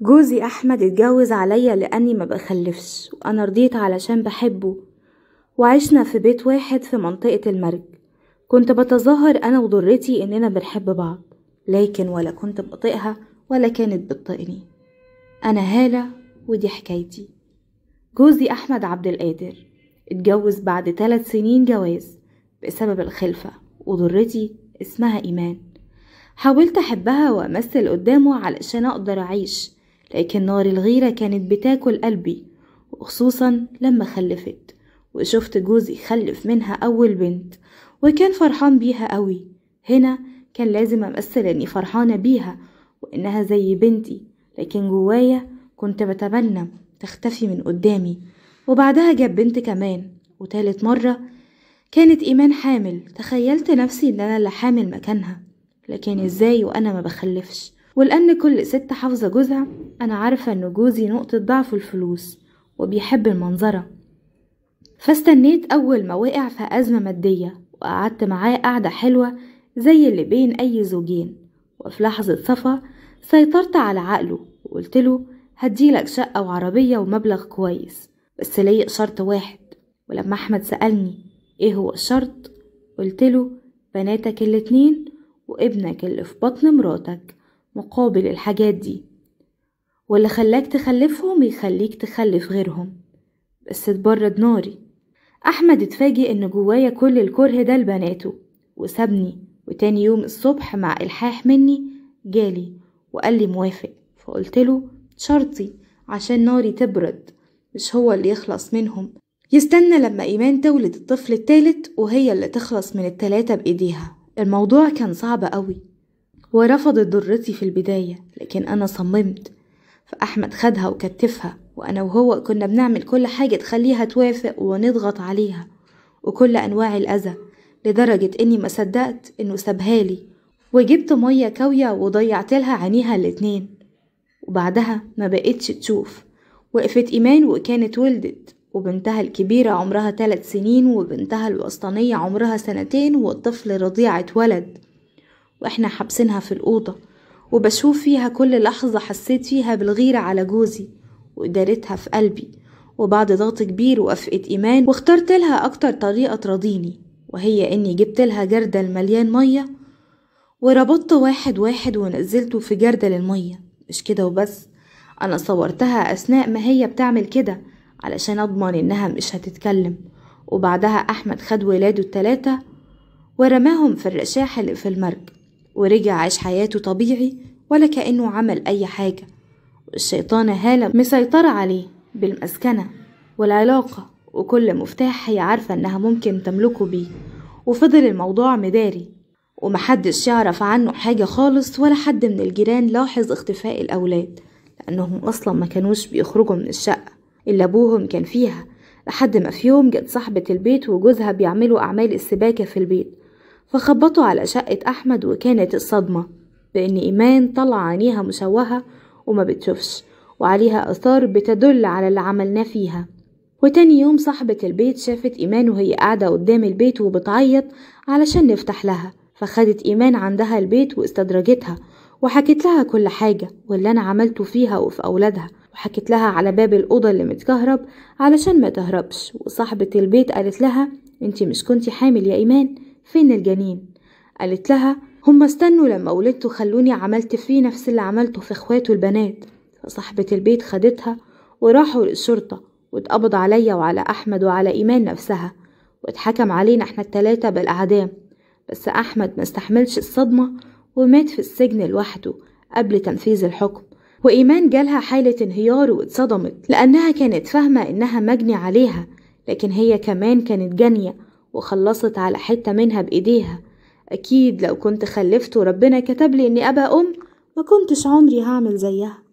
جوزي أحمد اتجوز عليا لأني ما بخلفش وأنا رضيت علشان بحبه وعشنا في بيت واحد في منطقة المرج كنت بتظاهر أنا وضرتي إننا بنحب بعض لكن ولا كنت بطيقها ولا كانت بتطيقني أنا هالة ودي حكايتي جوزي أحمد عبد القادر اتجوز بعد ثلاث سنين جواز بسبب الخلفة وضرتي اسمها إيمان حاولت أحبها وأمثل قدامه علشان أقدر أعيش لكن نار الغيرة كانت بتاكل قلبي وخصوصا لما خلفت وشفت جوزي خلف منها أول بنت وكان فرحان بيها قوي هنا كان لازم أمثل إني فرحانة بيها وإنها زي بنتي لكن جوايا كنت بتمنى تختفي من قدامي وبعدها جاب بنت كمان وتالت مرة كانت إيمان حامل تخيلت نفسي إن أنا اللي حامل مكانها لكن إزاي وأنا ما بخلفش ولأن كل ست حافظة جوزها أنا عارفة إن جوزي نقطة ضعف الفلوس وبيحب المنظرة فاستنيت أول ما وقع في أزمة مادية وقعدت معاه قعدة حلوة زي اللي بين أي زوجين وفي لحظة صفا سيطرت على عقله وقلت له هديلك شقة وعربية ومبلغ كويس بس ليا شرط واحد ولما أحمد سألني إيه هو الشرط قلت له بناتك الاتنين وابنك اللي في بطن مراتك مقابل الحاجات دي واللي خلاك تخلفهم يخليك تخلف غيرهم بس اتبرد ناري أحمد اتفاجئ إن جوايا كل الكره ده لبناته وسابني وتاني يوم الصبح مع إلحاح مني جالي وقال لي موافق فقلت له شرطي عشان ناري تبرد مش هو اللي يخلص منهم يستنى لما إيمان تولد الطفل التالت وهي اللي تخلص من التلاتة بإيديها الموضوع كان صعب قوي ورفضت ضرتي في البداية لكن أنا صممت فأحمد خدها وكتفها وأنا وهو كنا بنعمل كل حاجة تخليها توافق ونضغط عليها وكل أنواع الأذى لدرجة إني ما صدقت إنه سابهالي وجبت مية كاوية وضيعت لها عينيها الاتنين وبعدها ما بقتش تشوف وقفت إيمان وكانت ولدت وبنتها الكبيرة عمرها ثلاث سنين وبنتها الوسطانية عمرها سنتين والطفل رضيعة ولد وإحنا حابسينها في الأوضة وبشوف فيها كل لحظة حسيت فيها بالغيرة على جوزي وإدارتها في قلبي وبعد ضغط كبير وأفقة إيمان واخترت لها أكتر طريقة ترضيني وهي إني جبت لها جردل مليان مية وربطت واحد واحد ونزلته في جردل المية مش كده وبس أنا صورتها أثناء ما هي بتعمل كده علشان أضمن إنها مش هتتكلم وبعدها أحمد خد ولاده التلاتة ورماهم في الرشاح اللي في المرج ورجع عاش حياته طبيعي ولا كأنه عمل أي حاجة الشيطانة هالة مسيطرة عليه بالمسكنة والعلاقة وكل مفتاح هي عارفة إنها ممكن تملكه بيه وفضل الموضوع مداري ومحدش يعرف عنه حاجة خالص ولا حد من الجيران لاحظ اختفاء الأولاد لأنهم أصلا ما كانوش بيخرجوا من الشقة اللي أبوهم كان فيها لحد ما في يوم جت صاحبة البيت وجوزها بيعملوا أعمال السباكة في البيت فخبطوا على شقة أحمد وكانت الصدمة بإن إيمان طلع عينيها مشوهة وما بتشوفش وعليها آثار بتدل على اللي عملناه فيها وتاني يوم صاحبة البيت شافت إيمان وهي قاعدة قدام البيت وبتعيط علشان نفتح لها فخدت إيمان عندها البيت واستدرجتها وحكت لها كل حاجة واللي أنا عملته فيها وفي أولادها وحكت لها على باب الأوضة اللي متكهرب علشان ما تهربش وصاحبة البيت قالت لها انتي مش كنتي حامل يا إيمان فين الجنين قالت لها هم استنوا لما ولدت وخلوني عملت فيه نفس اللي عملته في اخواته البنات فصاحبة البيت خدتها وراحوا للشرطة واتقبض عليا وعلى أحمد وعلى إيمان نفسها واتحكم علينا احنا التلاتة بالإعدام بس أحمد ما استحملش الصدمة ومات في السجن لوحده قبل تنفيذ الحكم وإيمان جالها حالة انهيار واتصدمت لأنها كانت فاهمة إنها مجني عليها لكن هي كمان كانت جانية وخلصت على حتة منها بإيديها أكيد لو كنت خلفت وربنا كتب لي إني أبقى أم ما كنتش عمري هعمل زيها